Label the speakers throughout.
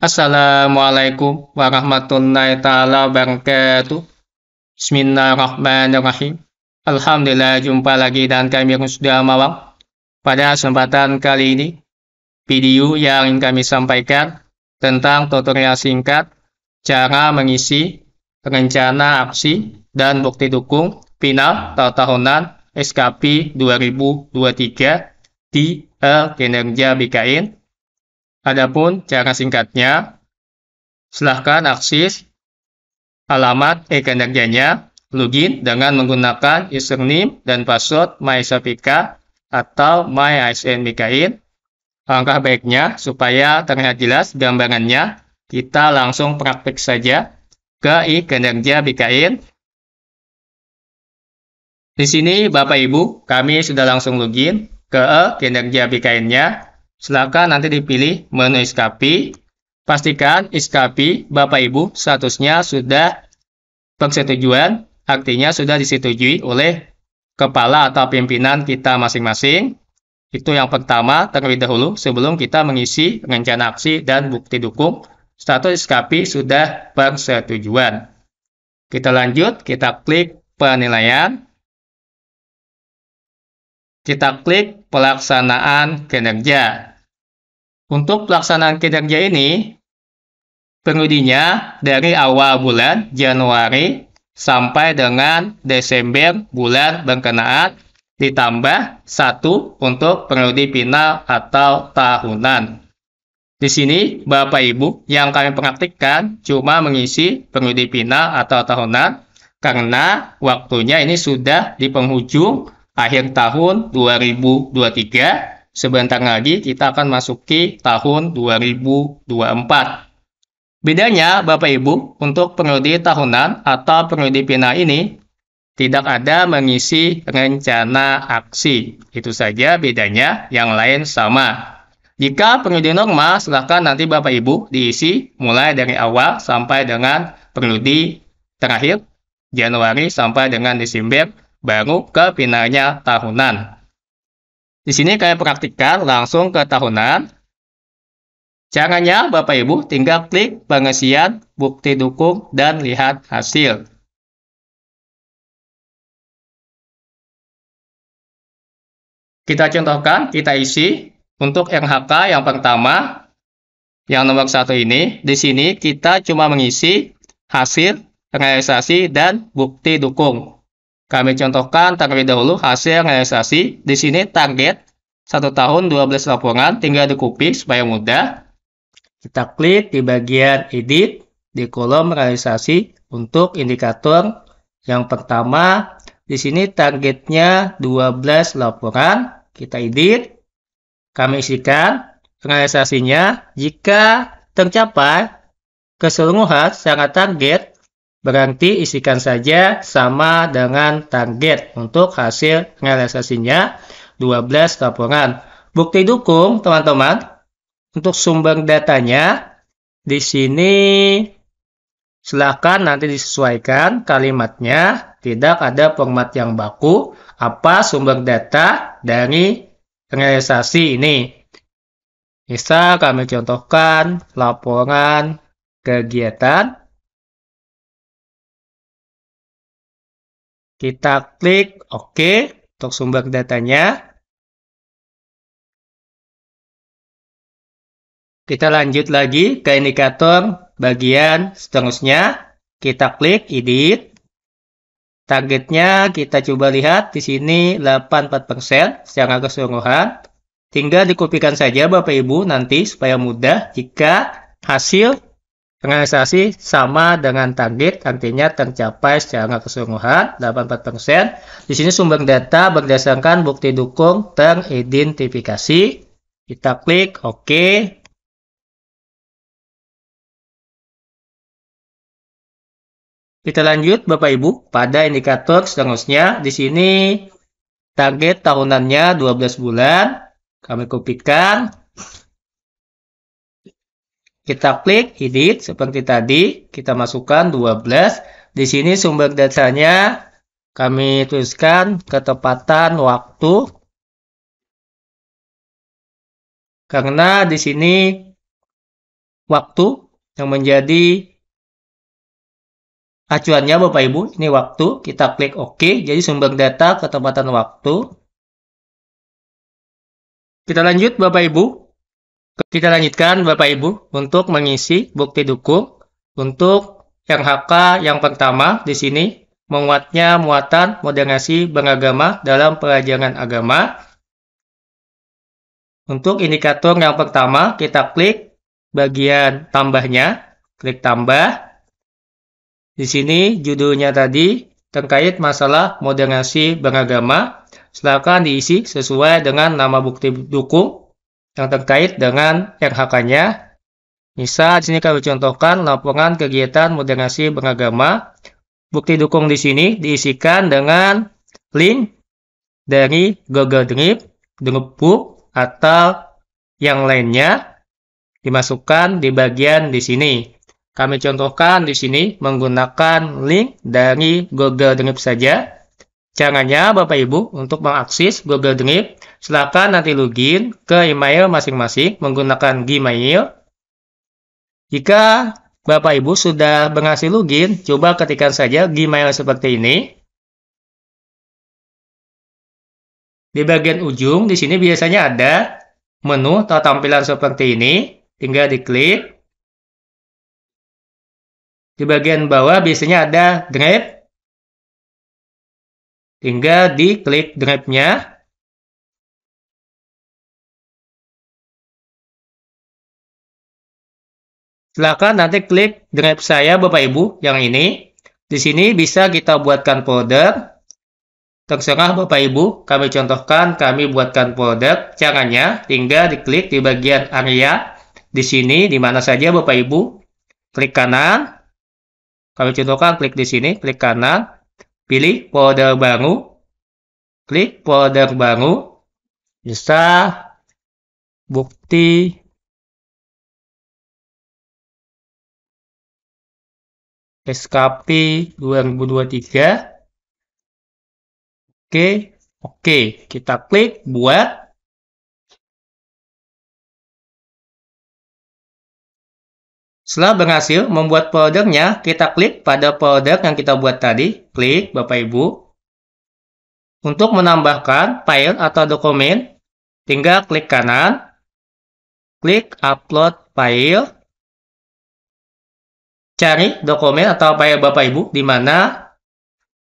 Speaker 1: Assalamualaikum warahmatullahi taala wabarakatuh. Bismillahirrahmanirrahim. Alhamdulillah jumpa lagi dan kami sudah mawang. Pada kesempatan kali ini, video yang ingin kami sampaikan tentang tutorial singkat cara mengisi rencana aksi dan bukti dukung final tahunan SKP 2023 di El Kinerja BKN Adapun cara singkatnya, silahkan akses alamat e-kinerjanya, login dengan menggunakan username dan password MySapika atau MyISNMikain. Langkah baiknya, supaya terlihat jelas gambarannya, kita langsung praktik saja ke e-kinerja Mikail. Di sini Bapak Ibu, kami sudah langsung login ke e-kinerja Silakan nanti dipilih menu iskapi. Pastikan iskapi Bapak Ibu statusnya sudah persetujuan, artinya sudah disetujui oleh kepala atau pimpinan kita masing-masing. Itu yang pertama terlebih dahulu sebelum kita mengisi rencana aksi dan bukti dukung status iskapi sudah persetujuan. Kita lanjut, kita klik penilaian.
Speaker 2: Kita klik pelaksanaan kinerja. Untuk pelaksanaan kinerja ini, pengudinya
Speaker 1: dari awal bulan Januari sampai dengan Desember bulan berkenaan ditambah satu untuk periode final atau tahunan. Di sini, Bapak Ibu yang kami praktikkan cuma mengisi periode final atau tahunan karena waktunya ini sudah di penghujung akhir tahun 2023 Sebentar lagi kita akan masuki tahun 2024. Bedanya Bapak Ibu, untuk periode tahunan atau periode final ini tidak ada mengisi rencana aksi. Itu saja bedanya, yang lain sama. Jika periode normal, silahkan nanti Bapak Ibu diisi mulai dari awal sampai dengan periode terakhir Januari sampai dengan Desember, baru ke finalnya tahunan. Di sini kalian praktikkan langsung ke
Speaker 2: tahunan. Caranya Bapak Ibu tinggal klik pengisian bukti dukung dan lihat hasil. Kita contohkan, kita isi untuk RHK yang pertama, yang nomor satu ini, di sini kita cuma
Speaker 1: mengisi hasil realisasi dan bukti dukung. Kami contohkan terlebih dahulu hasil realisasi. Di sini target 1 tahun 12 laporan tinggal dikupi supaya mudah. Kita klik di bagian edit di kolom realisasi untuk indikator yang pertama. Di sini targetnya 12 laporan. Kita edit. Kami isikan realisasinya jika tercapai keseluruhan secara target Berarti isikan saja sama dengan target untuk hasil realisasinya 12 laporan. Bukti dukung, teman-teman, untuk sumber datanya di sini Silakan nanti disesuaikan kalimatnya. Tidak ada format yang baku. Apa sumber data dari realisasi ini?
Speaker 2: Bisa kami contohkan laporan kegiatan Kita klik OK untuk sumber datanya. Kita lanjut lagi ke indikator bagian
Speaker 1: seterusnya. Kita klik edit. Targetnya kita coba lihat di sini 84% secara keseluruhan. Tinggal dikopikan saja Bapak Ibu nanti supaya mudah jika hasil Realisasi sama dengan target, artinya tercapai secara keseluruhan 84%.
Speaker 2: Di sini sumber data berdasarkan bukti dukung teridentifikasi. Kita klik OK. Kita lanjut Bapak Ibu pada indikator seterusnya. Di
Speaker 1: sini target tahunannya 12 bulan. Kami kopikan kita klik edit seperti tadi, kita masukkan 12. Di sini sumber datanya kami
Speaker 2: tuliskan ketepatan waktu. Karena di sini waktu yang menjadi acuannya Bapak Ibu, ini waktu, kita klik OK, jadi sumber data ketepatan waktu. Kita lanjut Bapak Ibu, kita lanjutkan Bapak Ibu untuk mengisi bukti dukung
Speaker 1: untuk yang HK yang pertama di sini menguatnya muatan moderasi beragama dalam pelajaran agama. Untuk indikator yang pertama kita klik bagian tambahnya, klik tambah. Di sini judulnya tadi terkait masalah moderasi beragama. Silakan diisi sesuai dengan nama bukti dukung yang terkait dengan RHK-nya. Misal, di sini kami contohkan laporan kegiatan moderasi beragama. Bukti dukung di sini diisikan dengan link dari Google Drive, Dropbox, atau yang lainnya dimasukkan di bagian di sini. Kami contohkan di sini menggunakan link dari Google Drive saja. Caranya, Bapak Ibu, untuk mengakses Google Drive, silakan nanti login ke email masing-masing menggunakan Gmail. Jika Bapak Ibu sudah berhasil login, coba ketikkan saja Gmail seperti ini.
Speaker 2: Di bagian ujung, di sini biasanya ada menu atau tampilan seperti ini. Tinggal diklik. Di bagian bawah biasanya ada Drive Tinggal diklik Drive-nya. Silakan nanti klik Drive saya Bapak Ibu yang ini. Di sini bisa kita buatkan folder.
Speaker 1: Terserah Bapak Ibu, kami contohkan kami buatkan folder. Caranya tinggal diklik di bagian area di sini di mana saja Bapak Ibu. Klik kanan. Kami contohkan klik di sini, klik kanan. Pilih folder baru.
Speaker 2: Klik folder baru. Bisa bukti SKP 2023. Oke, oke, kita klik buat. Setelah berhasil membuat foldernya, kita klik pada folder yang kita buat tadi. Klik, Bapak Ibu. Untuk menambahkan file atau dokumen, tinggal klik kanan, klik Upload File, cari dokumen atau file Bapak Ibu di mana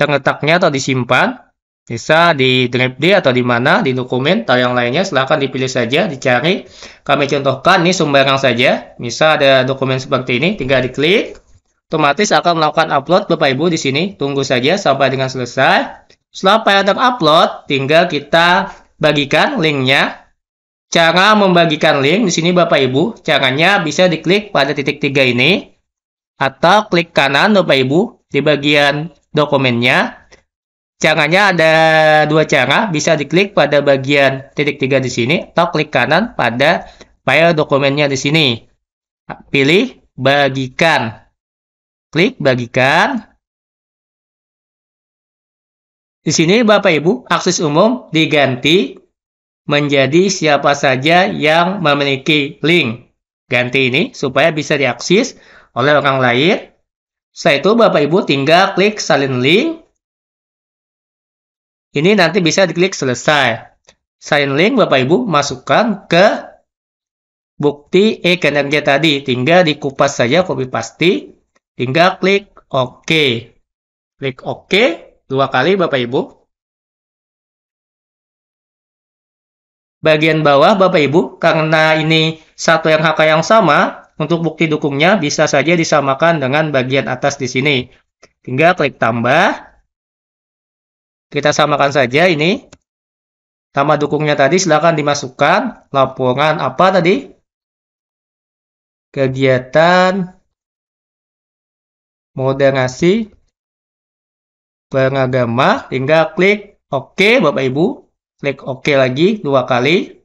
Speaker 2: terletaknya atau disimpan
Speaker 1: bisa di Drive di atau di mana, di dokumen atau yang lainnya, silahkan dipilih saja, dicari. Kami contohkan ini sembarang saja, bisa ada dokumen seperti ini, tinggal diklik, otomatis akan melakukan upload Bapak Ibu di sini, tunggu saja sampai dengan selesai. Setelah file terupload, tinggal kita bagikan linknya. Cara membagikan link di sini Bapak Ibu, caranya bisa diklik pada titik tiga ini, atau klik kanan Bapak Ibu di bagian dokumennya, Caranya ada dua cara, bisa diklik pada bagian titik tiga di sini, atau klik kanan
Speaker 2: pada file dokumennya di sini. Pilih bagikan. Klik bagikan. Di sini Bapak Ibu, akses umum diganti menjadi siapa saja yang
Speaker 1: memiliki link. Ganti ini supaya bisa diakses oleh orang lain. Setelah itu Bapak Ibu tinggal klik salin link ini nanti bisa diklik selesai. Sign link Bapak Ibu masukkan ke bukti e-kinerja tadi. Tinggal dikupas saja copy pasti.
Speaker 2: Tinggal klik OK. Klik OK dua kali Bapak Ibu. Bagian bawah Bapak Ibu, karena ini satu yang HK yang sama, untuk bukti dukungnya bisa saja disamakan dengan
Speaker 1: bagian atas di sini. Tinggal klik tambah, kita
Speaker 2: samakan saja ini. Nama dukungnya tadi silahkan dimasukkan. Laporan apa tadi? Kegiatan moderasi pengagama. Tinggal klik OK Bapak Ibu. Klik OK lagi dua kali.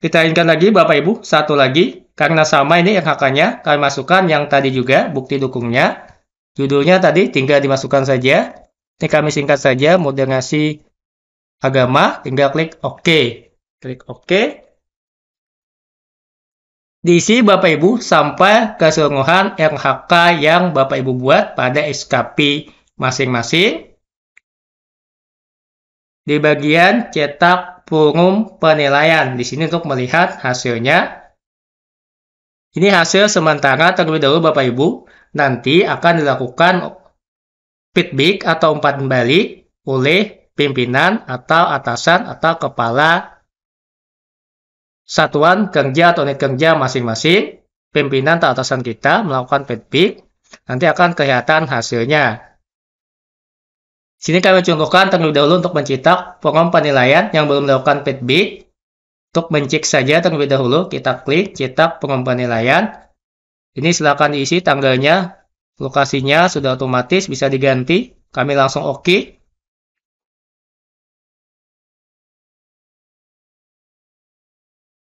Speaker 2: Kita inginkan lagi Bapak Ibu, satu lagi. Karena sama ini
Speaker 1: RHK-nya, kalian masukkan yang tadi juga, bukti dukungnya. Judulnya tadi tinggal dimasukkan
Speaker 2: saja. Ini kami singkat saja, moderasi agama, tinggal klik OK. Klik OK. Diisi Bapak Ibu
Speaker 1: sampai keseluruhan RHK yang Bapak Ibu buat pada SKP
Speaker 2: masing-masing. Di bagian cetak forum penilaian, di sini untuk melihat hasilnya ini hasil
Speaker 1: sementara terlebih dahulu Bapak Ibu. Nanti akan dilakukan feedback atau umpan balik oleh pimpinan atau atasan atau kepala satuan kerja atau unit kerja masing-masing. Pimpinan atau atasan kita melakukan feedback. Nanti akan kelihatan hasilnya. Sini kami contohkan terlebih dahulu untuk mencetak program penilaian yang belum melakukan feedback untuk mencek saja terlebih dahulu, kita klik cetak pengembangan nilaian.
Speaker 2: Ini silakan diisi tanggalnya, lokasinya sudah otomatis bisa diganti. Kami langsung OK.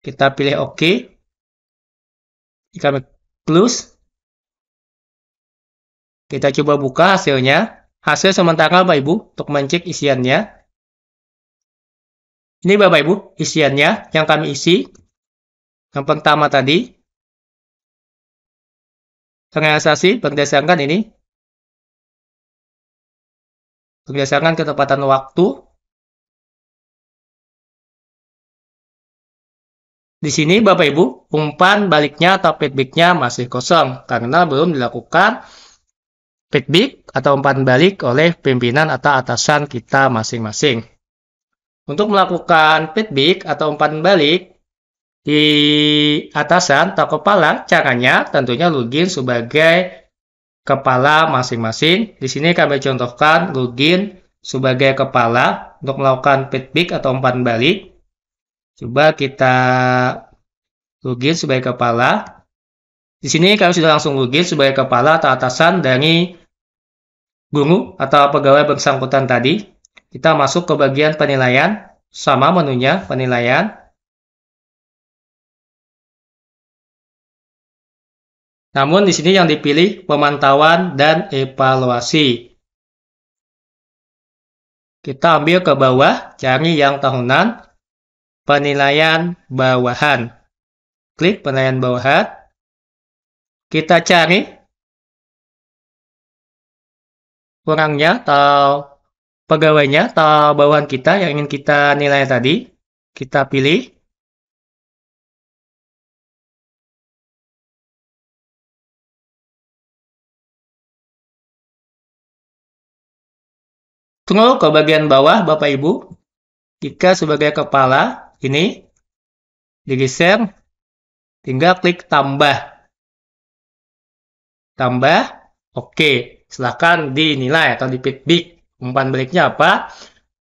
Speaker 2: Kita pilih OK. Kami close. Kita coba buka hasilnya. Hasil sementara Bapak Ibu untuk mencek isiannya. Ini Bapak Ibu isiannya yang kami isi. Yang pertama tadi, realisasi berdasarkan ini, berdasarkan ketepatan waktu. Di sini Bapak Ibu, umpan baliknya atau feedbacknya
Speaker 1: masih kosong karena belum dilakukan feedback atau umpan balik oleh pimpinan atau atasan kita masing-masing. Untuk melakukan pit feedback atau umpan balik di atasan atau kepala, caranya tentunya login sebagai kepala masing-masing. Di sini kami contohkan login sebagai kepala untuk melakukan pit feedback atau umpan balik. Coba kita login sebagai kepala. Di sini kami sudah langsung login sebagai kepala atau atasan dari guru atau
Speaker 2: pegawai bersangkutan tadi. Kita masuk ke bagian penilaian. Sama menunya, penilaian. Namun di sini yang dipilih pemantauan dan evaluasi. Kita ambil ke bawah, cari yang tahunan, penilaian bawahan. Klik penilaian bawahan. Kita cari kurangnya atau pegawainya atau bawahan kita yang ingin kita nilai tadi. Kita pilih. Tunggu ke bagian bawah, Bapak Ibu. Jika sebagai kepala, ini digeser, tinggal klik tambah. Tambah, oke. Silahkan dinilai atau
Speaker 1: dipitbik. Umpan baliknya apa?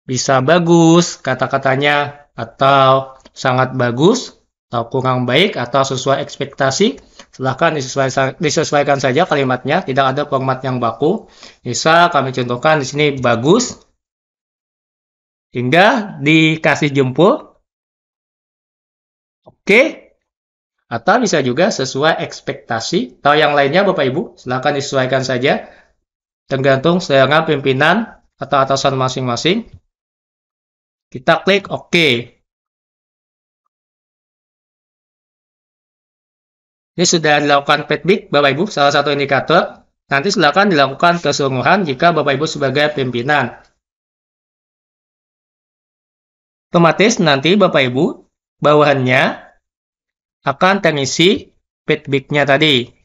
Speaker 1: Bisa bagus kata-katanya atau sangat bagus atau kurang baik atau sesuai ekspektasi. Silahkan disesuaikan, disesuaikan saja kalimatnya, tidak ada format yang baku. Bisa kami contohkan
Speaker 2: di sini bagus, hingga dikasih jempol. Oke. Atau bisa juga sesuai
Speaker 1: ekspektasi. Atau yang lainnya Bapak Ibu, silahkan disesuaikan saja. Tergantung selera
Speaker 2: pimpinan atau atasan masing-masing. Kita klik OK. Ini sudah dilakukan feedback Bapak Ibu, salah satu indikator. Nanti silakan dilakukan kesungguhan jika Bapak Ibu sebagai pimpinan. Otomatis nanti Bapak Ibu bawahannya akan terisi feedbacknya tadi.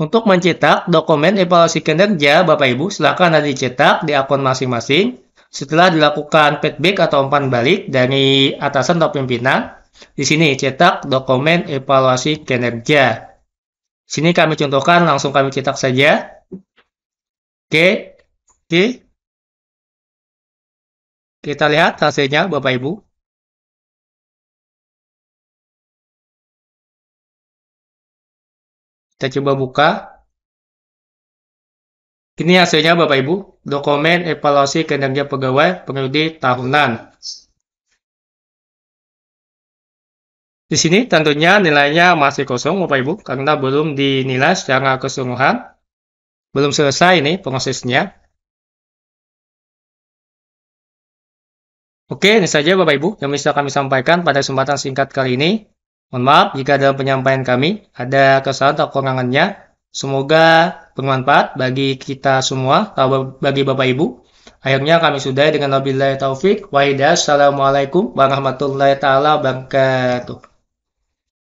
Speaker 2: Untuk mencetak dokumen evaluasi
Speaker 1: kinerja, Bapak Ibu silakan nanti cetak di akun masing-masing. Setelah dilakukan feedback atau umpan balik dari atasan atau pimpinan, di sini cetak dokumen
Speaker 2: evaluasi kinerja. Di sini kami contohkan langsung kami cetak saja. Oke. Oke. Kita lihat hasilnya Bapak Ibu. Kita coba buka. Ini hasilnya Bapak Ibu, dokumen evaluasi kinerja pegawai periode tahunan. Di sini tentunya nilainya masih kosong Bapak Ibu karena belum dinilai secara keseluruhan Belum selesai ini prosesnya. Oke, ini saja Bapak Ibu yang bisa kami sampaikan pada kesempatan singkat kali ini. Mohon maaf jika
Speaker 1: dalam penyampaian kami ada kesalahan atau kekurangannya. Semoga bermanfaat bagi kita semua atau bagi Bapak Ibu. Akhirnya kami sudah dengan wabillahi taufik wa Assalamualaikum warahmatullahi taala wabarakatuh.